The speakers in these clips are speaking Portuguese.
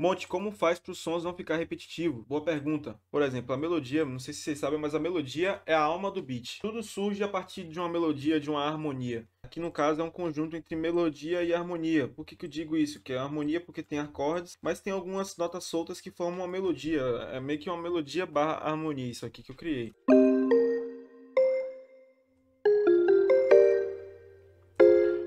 Monte, como faz para os sons não ficar repetitivo? Boa pergunta. Por exemplo, a melodia, não sei se vocês sabem, mas a melodia é a alma do beat. Tudo surge a partir de uma melodia, de uma harmonia. Aqui no caso é um conjunto entre melodia e harmonia. Por que, que eu digo isso? Que é harmonia porque tem acordes, mas tem algumas notas soltas que formam uma melodia. É meio que uma melodia barra harmonia isso aqui que eu criei.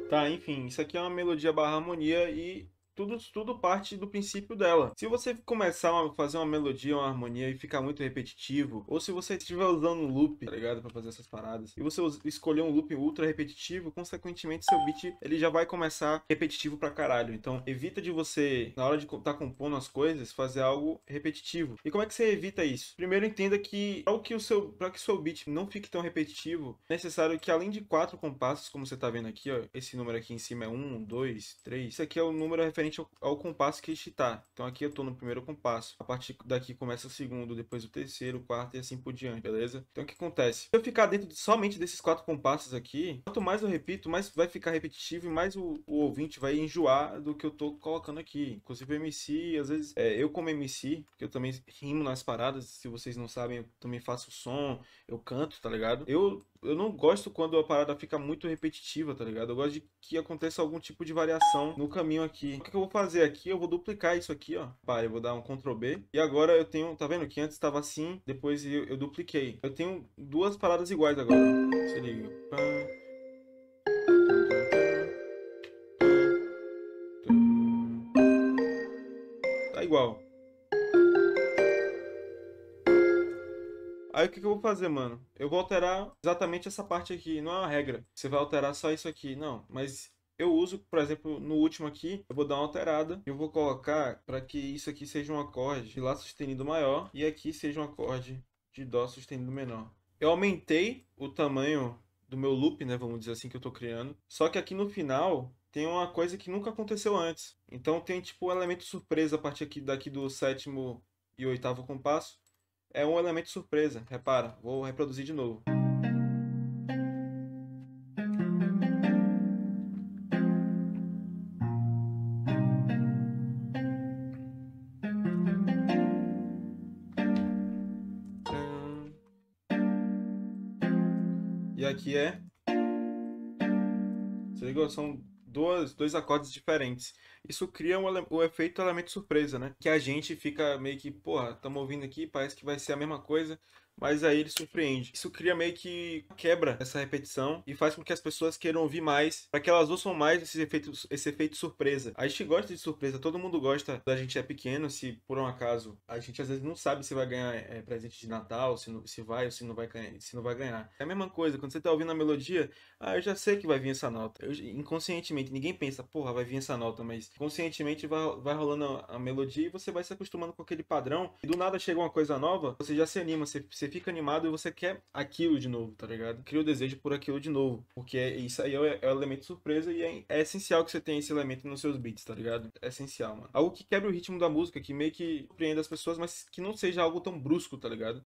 Tá, enfim, isso aqui é uma melodia barra harmonia e tudo, tudo parte do princípio dela. Se você começar a fazer uma melodia, uma harmonia e ficar muito repetitivo, ou se você estiver usando um loop, tá ligado? Pra fazer essas paradas, e você escolher um loop ultra repetitivo, consequentemente seu beat ele já vai começar repetitivo pra caralho. Então evita de você, na hora de estar tá compondo as coisas, fazer algo repetitivo. E como é que você evita isso? Primeiro entenda que para que o seu, para que o seu beat não fique tão repetitivo, é necessário que além de quatro compassos, como você tá vendo aqui, ó, esse número aqui em cima é um, dois, três, isso aqui é o número referente exatamente ao, compasso que está. Então aqui eu estou no primeiro compasso. A partir daqui começa o segundo, depois o terceiro, o quarto e assim por diante, beleza? Então o que acontece? Se eu ficar dentro de, somente desses quatro compassos aqui, quanto mais eu repito, mais vai ficar repetitivo e mais o, o ouvinte vai enjoar do que eu estou colocando aqui. Inclusive MC, às vezes, é, eu como MC, porque eu também rimo nas paradas, se vocês não sabem, eu também faço som, eu canto, tá ligado? Eu eu não gosto quando a parada fica muito repetitiva, tá ligado? Eu gosto de que aconteça algum tipo de variação no caminho aqui que eu vou fazer aqui? Eu vou duplicar isso aqui, ó. pai eu vou dar um Ctrl B. E agora eu tenho, tá vendo? Que antes estava assim, depois eu, eu, dupliquei. Eu tenho duas paradas iguais agora. Se liga. Tá igual. Aí o que, que, eu vou fazer, mano? Eu vou alterar exatamente essa parte aqui. Não é uma regra. Você vai alterar só isso aqui. Não, mas eu uso, por exemplo, no último aqui, eu vou dar uma alterada. Eu vou colocar para que isso aqui seja um acorde de Lá sustenido maior e aqui seja um acorde de Dó sustenido menor. Eu aumentei o tamanho do meu loop, né, vamos dizer assim, que eu estou criando. Só que aqui no final tem uma coisa que nunca aconteceu antes. Então tem tipo um elemento surpresa a partir aqui, daqui do sétimo e oitavo compasso. É um elemento surpresa, repara, vou reproduzir de novo. e aqui é. Você ligou? São duas, dois acordes diferentes. Isso cria um, o efeito elemento surpresa, né? Que a gente fica meio que, porra, estamos ouvindo aqui, parece que vai ser a mesma coisa, mas aí ele surpreende. Isso cria meio que quebra essa repetição e faz com que as pessoas queiram ouvir mais, para que elas ouçam mais esse efeito, esse efeito surpresa. A gente gosta de surpresa, todo mundo gosta da gente é pequeno, se por um acaso a gente às vezes não sabe se vai ganhar é, presente de Natal, se, não, se vai ou se não vai, se não vai ganhar. É a mesma coisa, quando você tá ouvindo a melodia, ah, eu já sei que vai vir essa nota. Eu, inconscientemente, ninguém pensa, porra, vai vir essa nota, mas conscientemente vai, vai rolando a, a melodia e você vai se acostumando com aquele padrão. E do nada chega uma coisa nova, você já se anima, você você fica animado e você quer aquilo de novo, tá ligado? Cria o desejo por aquilo de novo. Porque é isso aí é, o é elemento surpresa e é, é, essencial que você tenha esse elemento nos seus beats, tá ligado? É essencial, mano. Algo que quebre o ritmo da música, que meio que surpreenda as pessoas, mas que não seja algo tão brusco, tá ligado?